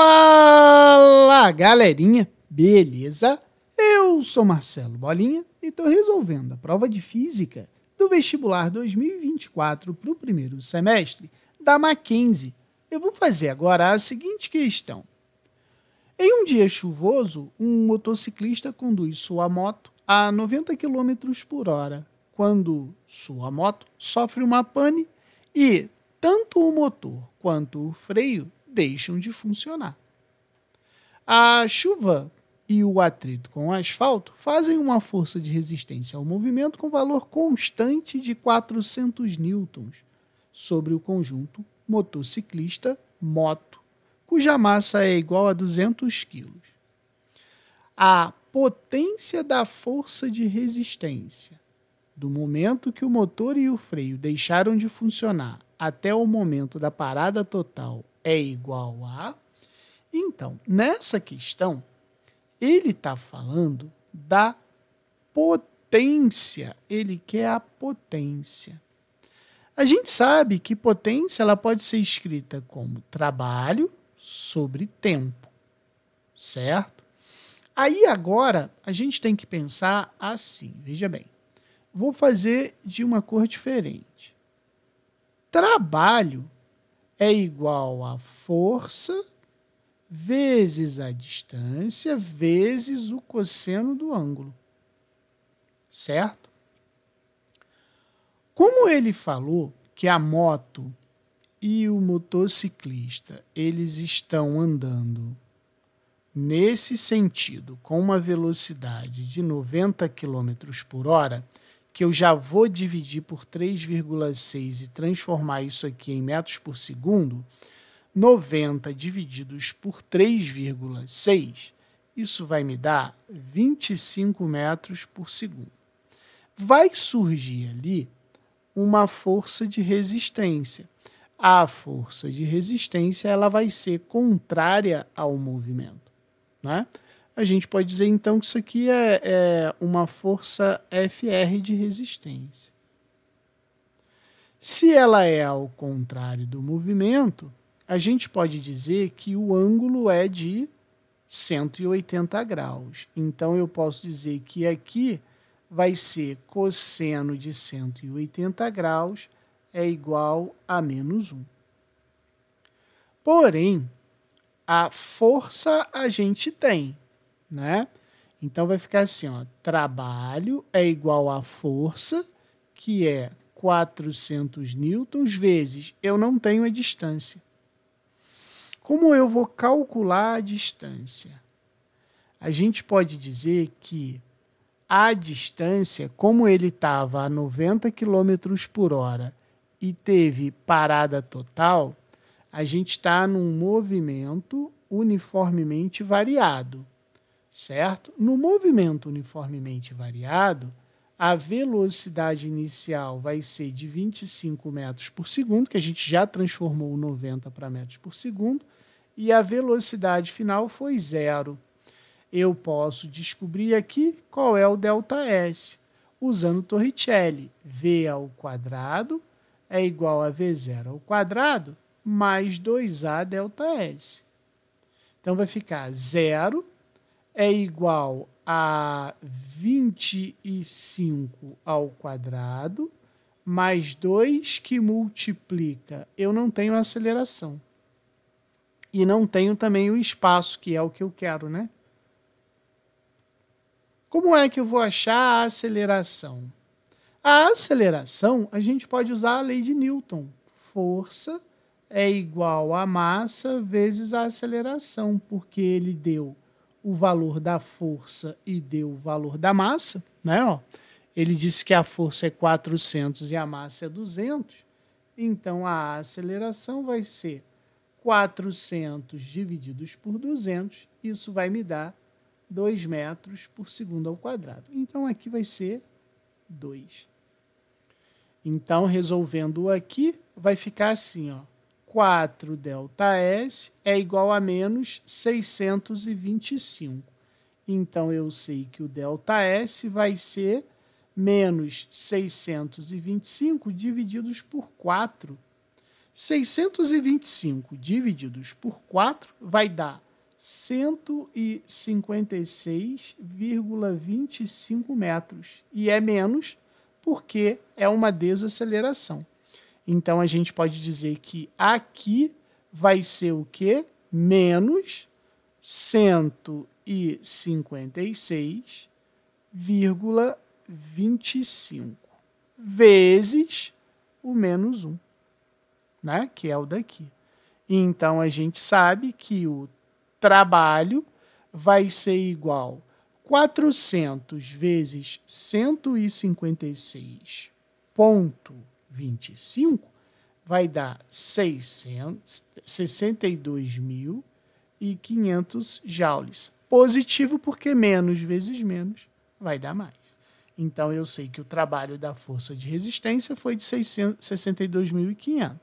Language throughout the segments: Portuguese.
Fala galerinha, beleza? Eu sou Marcelo Bolinha e estou resolvendo a prova de física do vestibular 2024 para o primeiro semestre da Mackenzie. Eu vou fazer agora a seguinte questão. Em um dia chuvoso, um motociclista conduz sua moto a 90 km por hora, quando sua moto sofre uma pane e tanto o motor quanto o freio deixam de funcionar. A chuva e o atrito com o asfalto fazem uma força de resistência ao movimento com valor constante de 400 newtons sobre o conjunto motociclista-moto, cuja massa é igual a 200 kg. A potência da força de resistência do momento que o motor e o freio deixaram de funcionar até o momento da parada total é igual a. Então, nessa questão, ele está falando da potência. Ele quer a potência. A gente sabe que potência ela pode ser escrita como trabalho sobre tempo, certo? Aí agora a gente tem que pensar assim, veja bem. Vou fazer de uma cor diferente. Trabalho é igual a força vezes a distância vezes o cosseno do ângulo. Certo? Como ele falou que a moto e o motociclista, eles estão andando nesse sentido com uma velocidade de 90 km por hora, que eu já vou dividir por 3,6 e transformar isso aqui em metros por segundo, 90 divididos por 3,6, isso vai me dar 25 metros por segundo. Vai surgir ali uma força de resistência. A força de resistência ela vai ser contrária ao movimento, né? a gente pode dizer então que isso aqui é, é uma força FR de resistência. Se ela é ao contrário do movimento, a gente pode dizer que o ângulo é de 180 graus. Então eu posso dizer que aqui vai ser cosseno de 180 graus é igual a menos 1. Porém, a força a gente tem, né? Então vai ficar assim, ó, trabalho é igual a força, que é 400 newtons vezes eu não tenho a distância. Como eu vou calcular a distância? A gente pode dizer que a distância, como ele estava a 90 km por hora e teve parada total, a gente está num movimento uniformemente variado certo? No movimento uniformemente variado, a velocidade inicial vai ser de 25 metros por segundo, que a gente já transformou 90 para metros por segundo, e a velocidade final foi zero. Eu posso descobrir aqui qual é o delta S, usando Torricelli. V ao quadrado é igual a V0 ao quadrado mais 2A delta S. Então vai ficar zero é igual a 25 ao quadrado mais 2 que multiplica. Eu não tenho aceleração. E não tenho também o espaço, que é o que eu quero, né? Como é que eu vou achar a aceleração? A aceleração, a gente pode usar a lei de Newton. Força é igual a massa vezes a aceleração, porque ele deu o valor da força e deu o valor da massa, né? Ó, ele disse que a força é 400 e a massa é 200, então a aceleração vai ser 400 divididos por 200, isso vai me dar 2 metros por segundo ao quadrado. Então aqui vai ser 2. Então, resolvendo aqui, vai ficar assim, ó. 4 delta S é igual a menos 625. Então, eu sei que o delta S vai ser menos 625 divididos por 4. 625 divididos por 4 vai dar 156,25 metros. E é menos porque é uma desaceleração. Então a gente pode dizer que aqui vai ser o quê? Menos 156,25 vezes o menos 1, né? que é o daqui. Então a gente sabe que o trabalho vai ser igual 400 vezes 156 ponto 25, vai dar 62.500 joules. Positivo porque menos vezes menos vai dar mais. Então eu sei que o trabalho da força de resistência foi de 62.500.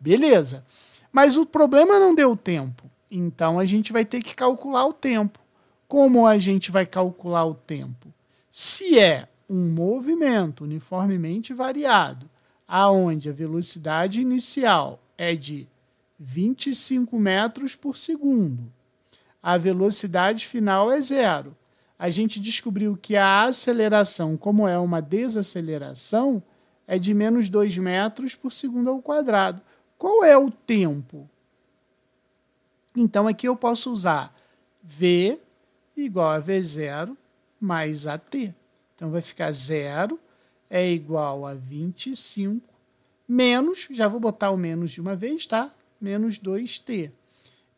Beleza. Mas o problema não deu tempo. Então a gente vai ter que calcular o tempo. Como a gente vai calcular o tempo? Se é um movimento uniformemente variado aonde a velocidade inicial é de 25 metros por segundo. A velocidade final é zero. A gente descobriu que a aceleração, como é uma desaceleração, é de menos 2 metros por segundo ao quadrado. Qual é o tempo? Então aqui eu posso usar V igual a V0 mais AT. Então vai ficar zero é igual a 25 menos, já vou botar o menos de uma vez, tá? Menos 2t.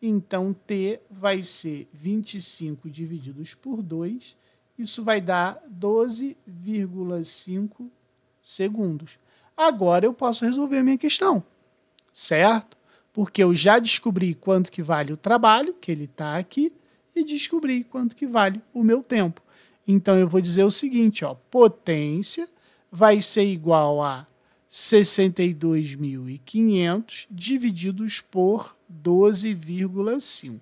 Então, t vai ser 25 divididos por 2, isso vai dar 12,5 segundos. Agora eu posso resolver a minha questão, certo? Porque eu já descobri quanto que vale o trabalho, que ele está aqui, e descobri quanto que vale o meu tempo. Então eu vou dizer o seguinte, ó, potência vai ser igual a 62.500 divididos por 12,5.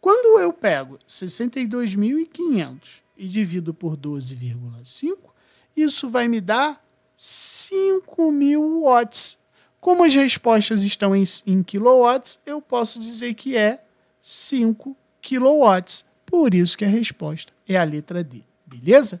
Quando eu pego 62.500 e divido por 12,5, isso vai me dar 5.000 watts. Como as respostas estão em, em kilowatts, eu posso dizer que é 5 kilowatts. Por isso que a resposta é a letra D, beleza?